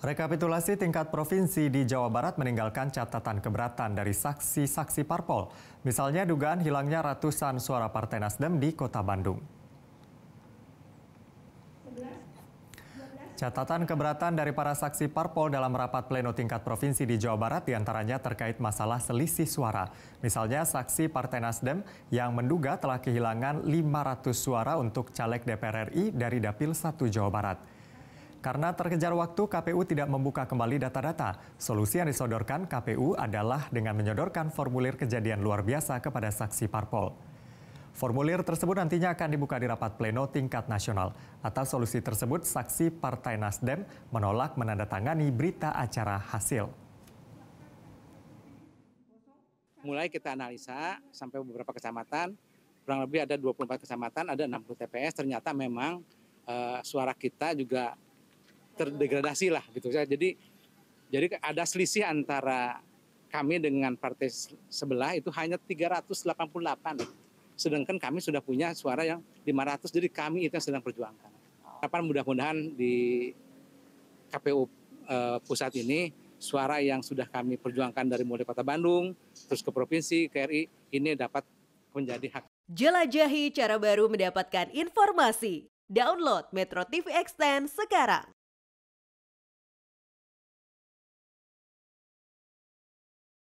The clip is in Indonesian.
Rekapitulasi tingkat provinsi di Jawa Barat meninggalkan catatan keberatan dari saksi-saksi parpol, misalnya dugaan hilangnya ratusan suara Partai Nasdem di Kota Bandung. Catatan keberatan dari para saksi parpol dalam rapat pleno tingkat provinsi di Jawa Barat diantaranya terkait masalah selisih suara. Misalnya saksi Partai Nasdem yang menduga telah kehilangan 500 suara untuk caleg DPR RI dari Dapil 1 Jawa Barat. Karena terkejar waktu, KPU tidak membuka kembali data-data. Solusi yang disodorkan KPU adalah dengan menyodorkan formulir kejadian luar biasa kepada saksi parpol. Formulir tersebut nantinya akan dibuka di rapat pleno tingkat nasional. Atas solusi tersebut, saksi Partai Nasdem menolak menandatangani berita acara hasil. Mulai kita analisa sampai beberapa kecamatan, kurang lebih ada 24 kecamatan, ada 60 TPS, ternyata memang e, suara kita juga terdegradasi lah gitu jadi jadi ada selisih antara kami dengan partai sebelah itu hanya 388 sedangkan kami sudah punya suara yang 500 jadi kami itu yang sedang perjuangkan kapan mudah-mudahan di KPU uh, eh, pusat ini suara yang sudah kami perjuangkan dari mulai kota Bandung terus ke provinsi ke RI ini dapat menjadi hak Jelajahi cara baru mendapatkan informasi. Download Metro TV Extend sekarang.